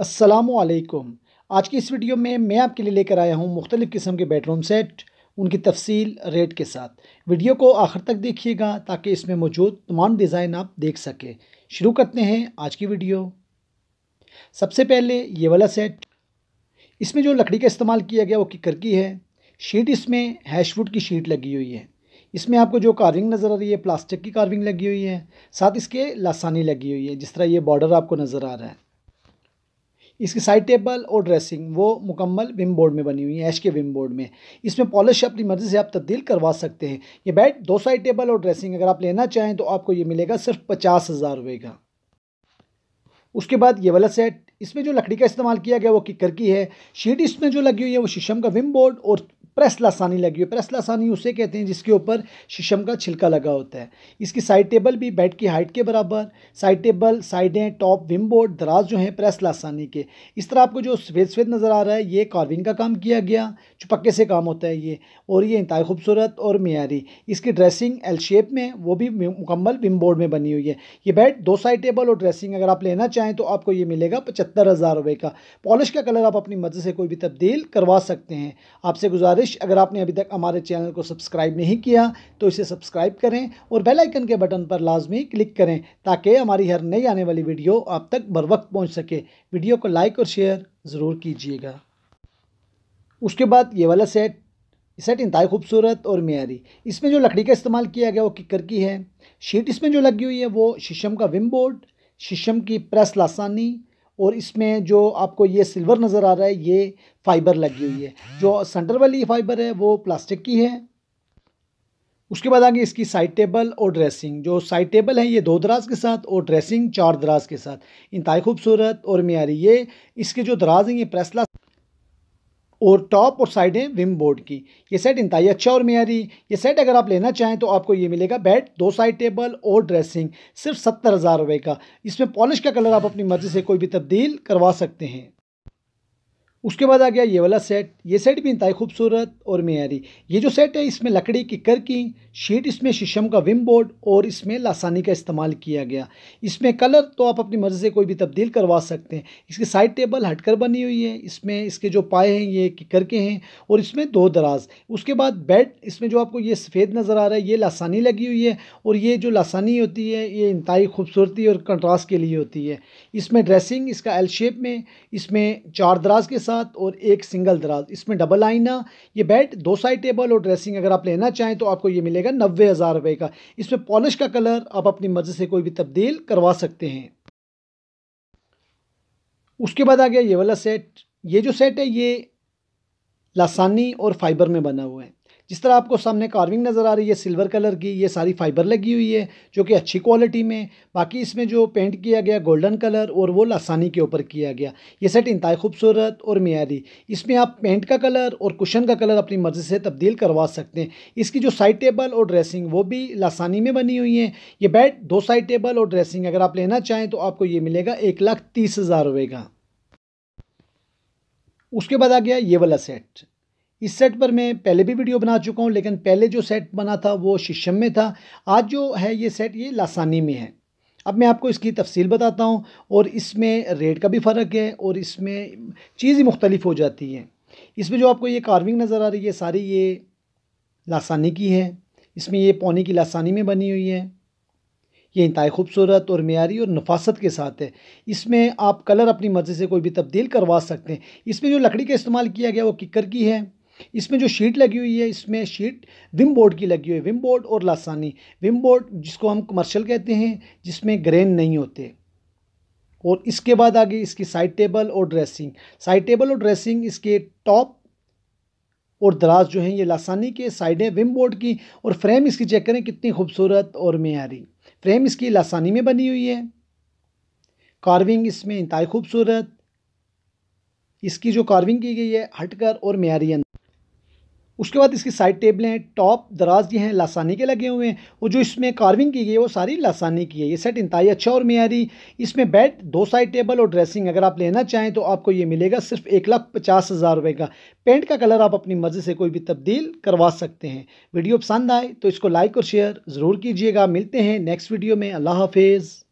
असलकुम आज की इस वीडियो में मैं आपके लिए लेकर आया हूँ मुख्तलिफ़ किस्म के बेडरूम सेट उनकी तफसील रेट के साथ वीडियो को आखिर तक देखिएगा ताकि इसमें मौजूद तमाम डिज़ाइन आप देख सकें शुरू करते हैं आज की वीडियो सबसे पहले ये वाला सेट इसमें जो लकड़ी का इस्तेमाल किया गया वो किकर की है शीट इसमें हैशवुड की शीट लगी हुई है इसमें आपको जो कार्विंग नज़र आ रही है प्लास्टिक की कार्विंग लगी हुई है साथ इसके लासानी लगी हुई है जिस तरह ये बॉर्डर आपको नज़र आ रहा है इसकी साइड टेबल और ड्रेसिंग वो मुकम्मल विम बोर्ड में बनी हुई है एच के विम बोर्ड में इसमें पॉलिश अपनी मर्ज़ी से आप तब्दील करवा सकते हैं ये बेड दो साइड टेबल और ड्रेसिंग अगर आप लेना चाहें तो आपको ये मिलेगा सिर्फ पचास हज़ार रुपये का उसके बाद ये वाला सेट इसमें जो लकड़ी का इस्तेमाल किया गया वो किकर की है शीट इसमें जो लगी हुई है वो शीशम का विम बोर्ड और प्रेस लासानी लगी हुई प्रेस लासानी उसे कहते हैं जिसके ऊपर शीशम का छिलका लगा होता है इसकी साइड टेबल भी बेड की हाइट के बराबर साइड टेबल साइडें टॉप विम बोर्ड दराज जो हैं प्रेस लासानी के इस तरह आपको जो सफ़ेद सफ़ेद नज़र आ रहा है ये कार्विंग का काम किया गया चुपक्के से काम होता है ये और ये इंतहा खूबसूरत और मीरी इसकी ड्रेसिंग एल शेप में वो भी मुकम्मल विम बोर्ड में बनी हुई है ये बेड दो साइड टेबल और ड्रेसिंग अगर आप लेना चाहें तो आपको ये मिलेगा पचहत्तर हज़ार रुपये का पॉलिश का कलर आप अपनी मर्ज़ी से कोई भी तब्दील करवा सकते हैं आपसे गुजारिश गुजारिश अगर आपने अभी तक हमारे चैनल को सब्सक्राइब नहीं किया तो इसे सब्सक्राइब करें और बेल आइकन के बटन पर लाजमी क्लिक करें ताकि हमारी हर नई आने वाली वीडियो आप तक बर वक्त पहुँच सके वीडियो को लाइक और शेयर ज़रूर कीजिएगा उसके बाद ये वाला सेट सेट इंतहाई खूबसूरत और मीरी इसमें जो लकड़ी का इस्तेमाल किया गया वो किकर की है शीट इसमें जो लगी हुई है वो शीशम का विम बोर्ड शीशम की प्रेस लासानी और इसमें जो आपको ये सिल्वर नज़र आ रहा है ये फाइबर लगी हुई है जो सेंटर वाली फाइबर है वो प्लास्टिक की है उसके बाद आगे इसकी साइड टेबल और ड्रेसिंग जो साइड टेबल है ये दो दराज के साथ और ड्रेसिंग चार दराज के साथ इंतहाई खूबसूरत और मीरी ये इसके जो दराज हैं ये प्रेसला और टॉप और साइड है विम बोर्ड की ये सेट इंतई अच्छा और मेयारी ये सेट अगर आप लेना चाहें तो आपको ये मिलेगा बेड दो साइड टेबल और ड्रेसिंग सिर्फ सत्तर हज़ार रुपये का इसमें पॉलिश का कलर आप अपनी मर्ज़ी से कोई भी तब्दील करवा सकते हैं उसके बाद आ गया ये वाला सेट ये सेट भी इंतहाई खूबसूरत और मैारी ये जो सेट है इसमें लकड़ी की करकी शीट इसमें शीशम का विम बोर्ड और इसमें लासानी का इस्तेमाल किया गया इसमें कलर तो आप अपनी मर्ज़ी से कोई भी तब्दील करवा सकते हैं इसकी साइड टेबल हटकर बनी हुई है इसमें इसके जो पाए हैं ये किकर के हैं और इसमें दो दराज उसके बाद बेड इसमें जो आपको ये सफ़ेद नज़र आ रहा है ये लासानी लगी हुई है और ये जो लासानी होती है ये इंतहाई खूबसूरती और कंट्रास्ट के लिए होती है इसमें ड्रेसिंग इसका एल शेप में इसमें चार दराज के साथ साथ और एक सिंगल दराज इसमें डबल आईना ये बेड दो साइड टेबल और ड्रेसिंग अगर आप लेना चाहें तो आपको ये मिलेगा नब्बे हज़ार रुपये का इसमें पॉलिश का कलर आप अपनी मर्ज़ी से कोई भी तब्दील करवा सकते हैं उसके बाद आ गया ये वाला सेट ये जो सेट है ये लासानी और फाइबर में बना हुआ है जिस तरह आपको सामने कार्विंग नज़र आ रही है सिल्वर कलर की ये सारी फाइबर लगी हुई है जो कि अच्छी क्वालिटी में बाकी इसमें जो पेंट किया गया गोल्डन कलर और वो लासानी के ऊपर किया गया ये सेट इंतहा खूबसूरत और मीरी इसमें आप पेंट का कलर और कुशन का कलर अपनी मर्ज़ी से तब्दील करवा सकते हैं इसकी जो साइड टेबल और ड्रेसिंग वो भी लासानी में बनी हुई है ये बेड दो साइड टेबल और ड्रेसिंग अगर आप लेना चाहें तो आपको ये मिलेगा एक लाख तीस हज़ार रुपये का उसके बाद आ गया ये वाला सेट इस सेट पर मैं पहले भी वीडियो बना चुका हूँ लेकिन पहले जो सेट बना था वो शीशम में था आज जो है ये सेट ये लासानी में है अब मैं आपको इसकी तफसील बताता हूँ और इसमें रेट का भी फ़र्क है और इसमें चीज़ ही मुख्तलिफ हो जाती है इसमें जो आपको ये कार्विंग नज़र आ रही है सारी ये लासानी की है इसमें ये पौनी की लासानी में बनी हुई है ये इंतहा खूबसूरत और मीरी और नफासत के साथ है इसमें आप कलर अपनी मर्ज़ी से कोई भी तब्दील करवा सकते हैं इसमें जो लकड़ी का इस्तेमाल किया गया वो किकर की है इसमें जो शीट लगी हुई है इसमें शीट विम बोर्ड की लगी हुई है विम बोर्ड और लासानी विम बोर्ड जिसको हम कमर्शियल कहते हैं जिसमें ग्रेन नहीं होते और इसके बाद आगे इसकी साइड टेबल और ड्रेसिंग साइड टेबल और ड्रेसिंग इसके टॉप और दराज जो हैं ये लासानी के साइडें विम बोर्ड की और फ्रेम इसकी चेक करें कितनी खूबसूरत और मैारी फ्रेम इसकी लासानी में बनी हुई है कार्विंग इसमें इंतहाई खूबसूरत इसकी जो कार्विंग की गई है हटकर और अंदर उसके बाद इसकी साइड टेबलें टॉप दराज ये हैं लासानी के लगे हुए हैं और जो इसमें कार्विंग की गई है वो सारी लासानी की है ये सेट इंतहाई अच्छा और मीरी इसमें बेड दो साइड टेबल और ड्रेसिंग अगर आप लेना चाहें तो आपको ये मिलेगा सिर्फ एक लाख पचास हज़ार रुपये का पेंट का कलर आप अपनी मर्ज़ी से कोई भी तब्दील करवा सकते हैं वीडियो पसंद आए तो इसको लाइक और शेयर ज़रूर कीजिएगा मिलते हैं नेक्स्ट वीडियो में अल्लाह हाफिज़